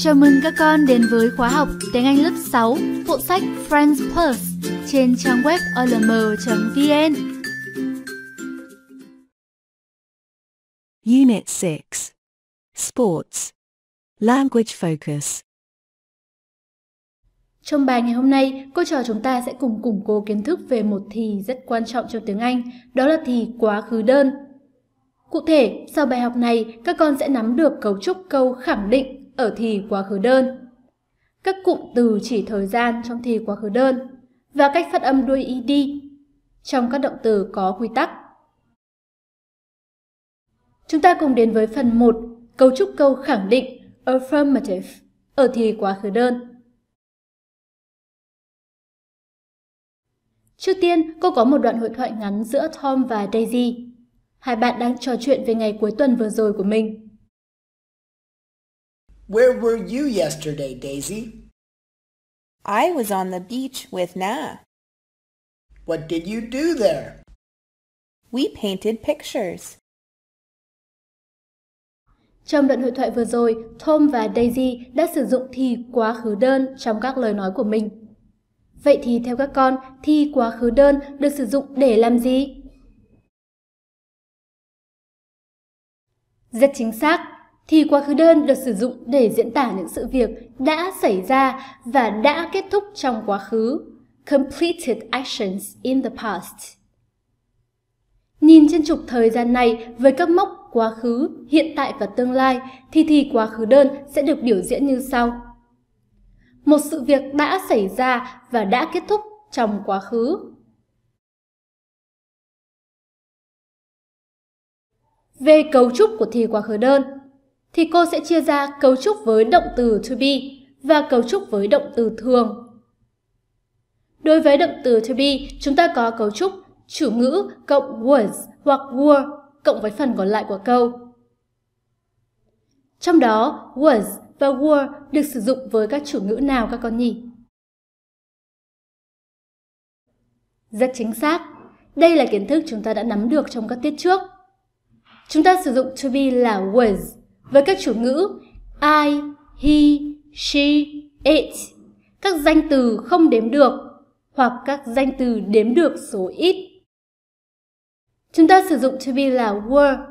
Chào mừng các con đến với khóa học tiếng Anh lớp 6 bộ sách Friends Plus trên trang web olm.vn. Unit 6 Sports Language Focus trong bài ngày hôm nay, cô trò chúng ta sẽ cùng củng cố kiến thức về một thì rất quan trọng trong tiếng Anh, đó là thì quá khứ đơn. Cụ thể, sau bài học này, các con sẽ nắm được cấu trúc câu khẳng định ở thì quá khứ đơn. Các cụm từ chỉ thời gian trong thì quá khứ đơn và cách phát âm đuôi ed trong các động từ có quy tắc. Chúng ta cùng đến với phần 1, cấu trúc câu khẳng định affirmative ở thì quá khứ đơn. Trước tiên, cô có một đoạn hội thoại ngắn giữa Tom và Daisy. Hai bạn đang trò chuyện về ngày cuối tuần vừa rồi của mình. Where were you yesterday, Daisy? I was on the beach with Na. What did you do there? We painted pictures. Trong đoạn hội thoại vừa rồi, Tom và Daisy đã sử dụng thì quá khứ đơn trong các lời nói của mình. Vậy thì theo các con, thì quá khứ đơn được sử dụng để làm gì? Rất chính xác, thì quá khứ đơn được sử dụng để diễn tả những sự việc đã xảy ra và đã kết thúc trong quá khứ. Completed actions in the past. Nhìn trên trục thời gian này với các mốc quá khứ, hiện tại và tương lai thì thì quá khứ đơn sẽ được biểu diễn như sau. Một sự việc đã xảy ra và đã kết thúc trong quá khứ. Về cấu trúc của thì quá khứ đơn, thì cô sẽ chia ra cấu trúc với động từ to be và cấu trúc với động từ thường. Đối với động từ to be, chúng ta có cấu trúc chủ ngữ cộng was hoặc were cộng với phần còn lại của câu. Trong đó, was và were được sử dụng với các chủ ngữ nào các con nhỉ? Rất chính xác. Đây là kiến thức chúng ta đã nắm được trong các tiết trước. Chúng ta sử dụng to be là was với các chủ ngữ I, he, she, it, các danh từ không đếm được hoặc các danh từ đếm được số ít. Chúng ta sử dụng to be là were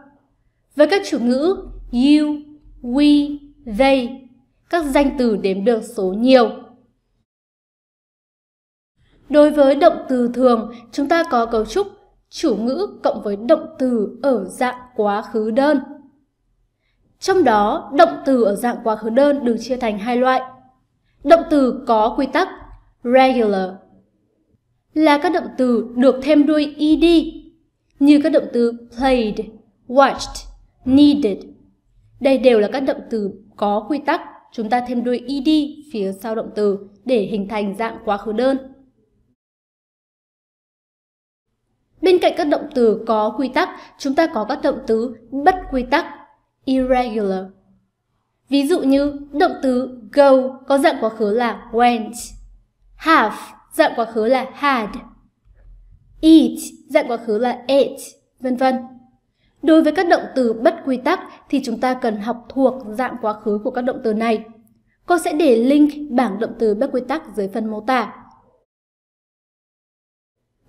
với các chủ ngữ you, we, they, các danh từ đếm được số nhiều. Đối với động từ thường, chúng ta có cấu trúc chủ ngữ cộng với động từ ở dạng quá khứ đơn. Trong đó, động từ ở dạng quá khứ đơn được chia thành hai loại. Động từ có quy tắc regular là các động từ được thêm đuôi ed như các động từ played, watched, needed. Đây đều là các động từ có quy tắc, chúng ta thêm đuôi ed phía sau động từ để hình thành dạng quá khứ đơn. Bên cạnh các động từ có quy tắc, chúng ta có các động từ bất quy tắc irregular. Ví dụ như động từ go có dạng quá khứ là went, have dạng quá khứ là had, eat dạng quá khứ là ate, vân vân. Đối với các động từ bất quy tắc thì chúng ta cần học thuộc dạng quá khứ của các động từ này. Cô sẽ để link bảng động từ bất quy tắc dưới phần mô tả.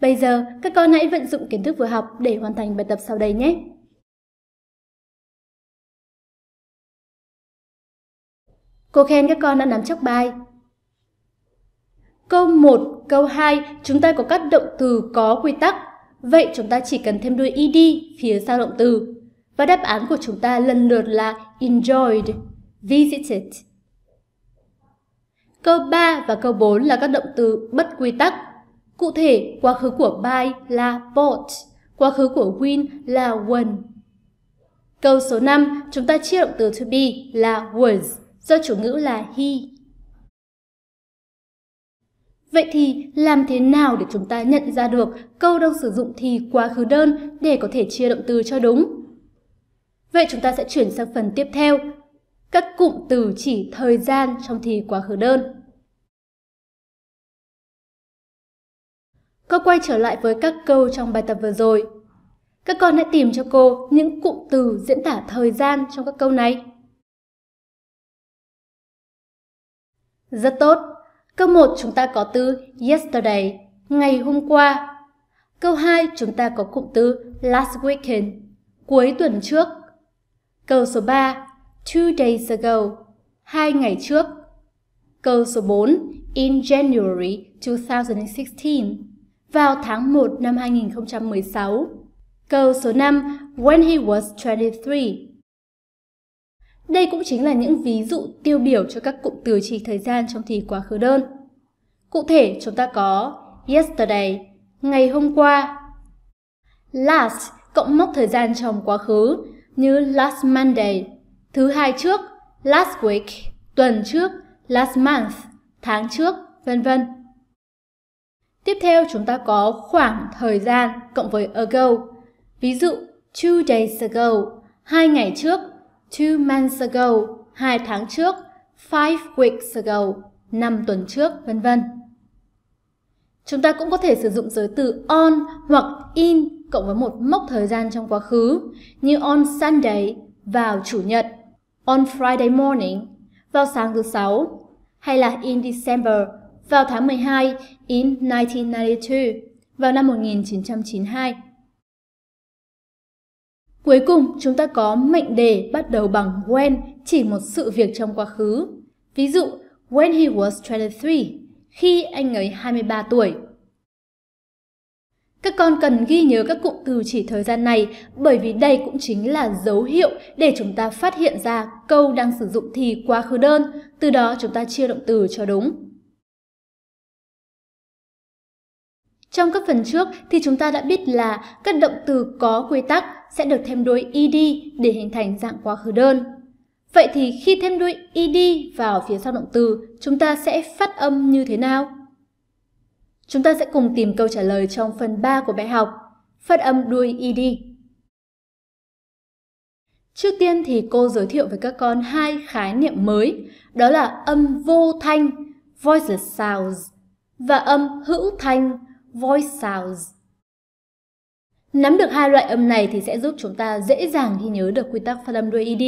Bây giờ, các con hãy vận dụng kiến thức vừa học để hoàn thành bài tập sau đây nhé! Cô khen các con đã nắm chắc bài. Câu 1, câu 2, chúng ta có các động từ có quy tắc. Vậy chúng ta chỉ cần thêm đuôi ed phía sau động từ. Và đáp án của chúng ta lần lượt là enjoyed, visited. Câu 3 và câu 4 là các động từ bất quy tắc. Cụ thể, quá khứ của buy là bought, quá khứ của win là won. Câu số 5, chúng ta chia động từ to be là was do chủ ngữ là he. Vậy thì làm thế nào để chúng ta nhận ra được câu đang sử dụng thì quá khứ đơn để có thể chia động từ cho đúng? Vậy chúng ta sẽ chuyển sang phần tiếp theo, các cụm từ chỉ thời gian trong thì quá khứ đơn. Cô quay trở lại với các câu trong bài tập vừa rồi. Các con hãy tìm cho cô những cụm từ diễn tả thời gian trong các câu này. Rất tốt. Câu 1 chúng ta có từ yesterday, ngày hôm qua. Câu 2 chúng ta có cụm từ last weekend, cuối tuần trước. Câu số 3, two days ago, hai ngày trước. Câu số 4, in January 2016, vào tháng 1 năm 2016. Câu số 5, when he was 23, đây cũng chính là những ví dụ tiêu biểu cho các cụm từ chỉ thời gian trong thì quá khứ đơn. Cụ thể chúng ta có yesterday, ngày hôm qua. Last cộng mốc thời gian trong quá khứ như last Monday, thứ hai trước, last week, tuần trước, last month, tháng trước, vân vân. Tiếp theo chúng ta có khoảng thời gian cộng với ago. Ví dụ, two days ago, hai ngày trước, Two months ago, hai tháng trước, five weeks ago, năm tuần trước, vân vân. Chúng ta cũng có thể sử dụng giới từ on hoặc in cộng với một mốc thời gian trong quá khứ như on Sunday vào chủ nhật, on Friday morning vào sáng thứ sáu hay là in December vào tháng 12 in 1992 vào năm 1992. Cuối cùng, chúng ta có mệnh đề bắt đầu bằng when, chỉ một sự việc trong quá khứ. Ví dụ, when he was 23, khi anh ấy 23 tuổi. Các con cần ghi nhớ các cụm từ chỉ thời gian này bởi vì đây cũng chính là dấu hiệu để chúng ta phát hiện ra câu đang sử dụng thì quá khứ đơn, từ đó chúng ta chia động từ cho đúng. Trong các phần trước thì chúng ta đã biết là các động từ có quy tắc sẽ được thêm đuôi ed để hình thành dạng quá khứ đơn. Vậy thì khi thêm đuôi ed vào phía sau động từ, chúng ta sẽ phát âm như thế nào? Chúng ta sẽ cùng tìm câu trả lời trong phần 3 của bài học, phát âm đuôi ed. Trước tiên thì cô giới thiệu với các con hai khái niệm mới, đó là âm vô thanh, voiceless sounds, và âm hữu thanh, voice sounds. Nắm được hai loại âm này thì sẽ giúp chúng ta dễ dàng ghi nhớ được quy tắc phát âm đuôi ed.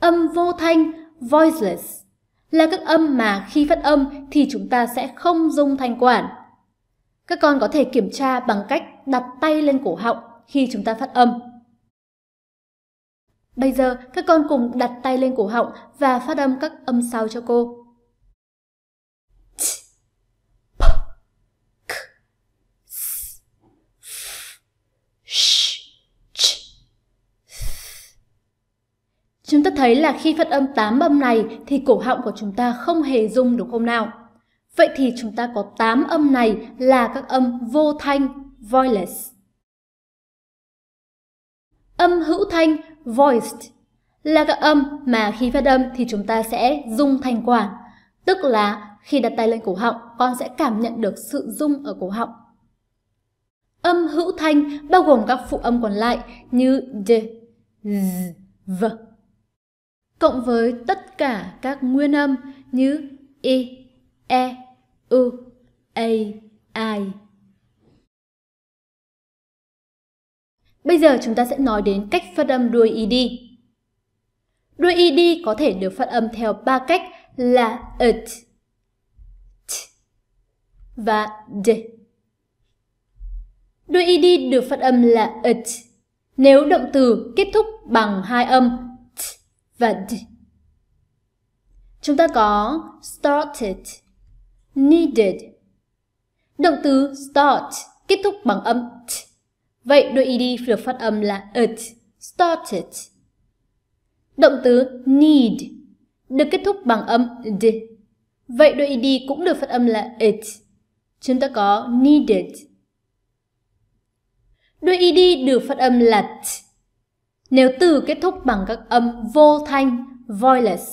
Âm vô thanh, voiceless, là các âm mà khi phát âm thì chúng ta sẽ không dùng thanh quản. Các con có thể kiểm tra bằng cách đặt tay lên cổ họng khi chúng ta phát âm. Bây giờ, các con cùng đặt tay lên cổ họng và phát âm các âm sau cho cô. Chúng ta thấy là khi phát âm tám âm này thì cổ họng của chúng ta không hề rung được không nào? Vậy thì chúng ta có tám âm này là các âm vô thanh, voiceless. Âm hữu thanh, voiced, là các âm mà khi phát âm thì chúng ta sẽ rung thanh quản. Tức là khi đặt tay lên cổ họng, con sẽ cảm nhận được sự rung ở cổ họng. Âm hữu thanh bao gồm các phụ âm còn lại như d, z, v, cộng với tất cả các nguyên âm như i, e, u, a, i. Bây giờ chúng ta sẽ nói đến cách phát âm đuôi ed. Đuôi ed có thể được phát âm theo ba cách là t, t và d. Đuôi ed được phát âm là t nếu động từ kết thúc bằng hai âm và Chúng ta có started, needed. Động từ start kết thúc bằng âm t. Vậy đôi ed được phát âm là it, started. Động từ need được kết thúc bằng âm d. Vậy đôi ed cũng được phát âm là it. Chúng ta có needed. Đôi ed được phát âm là t nếu từ kết thúc bằng các âm vô thanh, voiceless.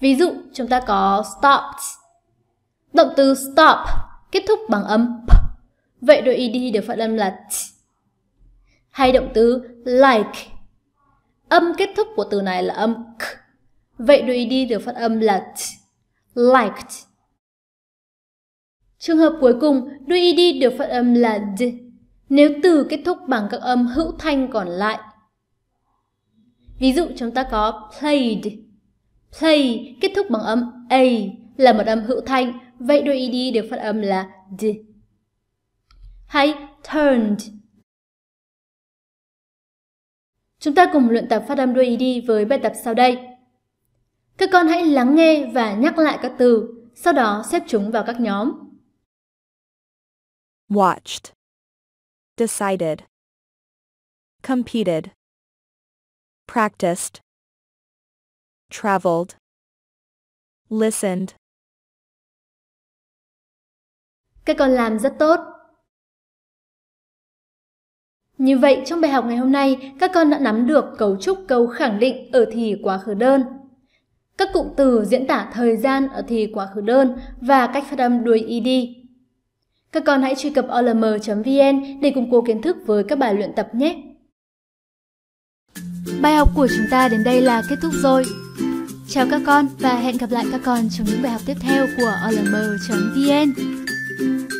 Ví dụ, chúng ta có stopped. Động từ stop kết thúc bằng âm p. Vậy đôi ed được phát âm là t. Hay động từ like. Âm kết thúc của từ này là âm k. Vậy đôi ed được phát âm là t. Liked. Trường hợp cuối cùng, đuôi ed được phát âm là d nếu từ kết thúc bằng các âm hữu thanh còn lại. Ví dụ chúng ta có played. Play kết thúc bằng âm a là một âm hữu thanh, vậy đôi ed được phát âm là d. Hay turned. Chúng ta cùng luyện tập phát âm đuôi ed với bài tập sau đây. Các con hãy lắng nghe và nhắc lại các từ, sau đó xếp chúng vào các nhóm. Watched decided, competed, practiced, traveled, listened. Các con làm rất tốt. Như vậy, trong bài học ngày hôm nay, các con đã nắm được cấu trúc câu khẳng định ở thì quá khứ đơn. Các cụm từ diễn tả thời gian ở thì quá khứ đơn và cách phát âm đuôi ed các con hãy truy cập olm.vn để củng cố kiến thức với các bài luyện tập nhé! Bài học của chúng ta đến đây là kết thúc rồi. Chào các con và hẹn gặp lại các con trong những bài học tiếp theo của olm.vn.